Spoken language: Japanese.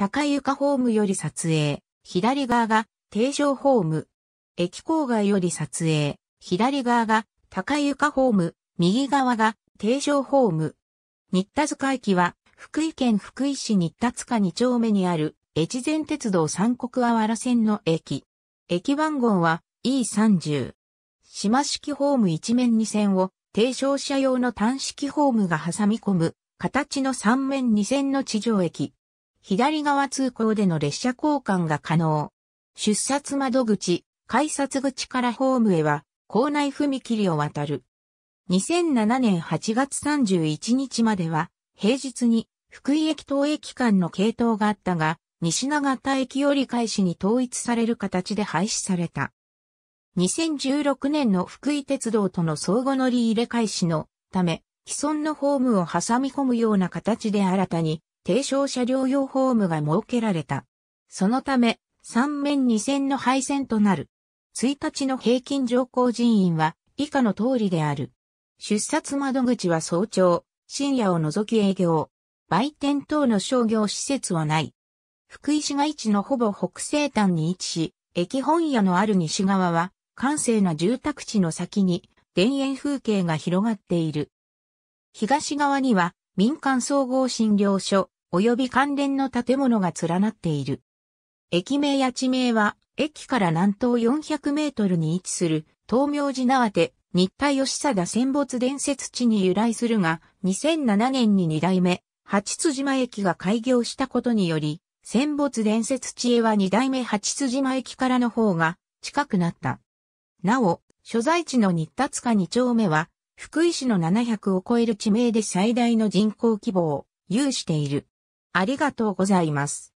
高床ホームより撮影、左側が定常ホーム。駅郊外より撮影、左側が高床ホーム、右側が定常ホーム。新田塚駅は、福井県福井市新田塚2丁目にある、越前鉄道三国あわら線の駅。駅番号は E30。島式ホーム一面2線を、低床車用の単式ホームが挟み込む、形の3面2線の地上駅。左側通行での列車交換が可能。出札窓口、改札口からホームへは、校内踏切を渡る。2007年8月31日までは、平日に福井駅東駅間の系統があったが、西長田駅折り返しに統一される形で廃止された。2016年の福井鉄道との相互乗り入れ開始のため、既存のホームを挟み込むような形で新たに低床車両用ホームが設けられた。そのため、3面2線の配線となる。1日の平均乗降人員は以下の通りである。出札窓口は早朝、深夜を除き営業。売店等の商業施設はない。福井市街地のほぼ北西端に位置し、駅本屋のある西側は、閑静な住宅地の先に、田園風景が広がっている。東側には、民間総合診療所、及び関連の建物が連なっている。駅名や地名は、駅から南東400メートルに位置する、東明寺縄手、日田吉貞戦没伝説地に由来するが、2007年に2代目、八辻間駅が開業したことにより、戦没伝説地へは2代目八辻間駅からの方が近くなった。なお、所在地の日田塚2丁目は、福井市の700を超える地名で最大の人口規模を有している。ありがとうございます。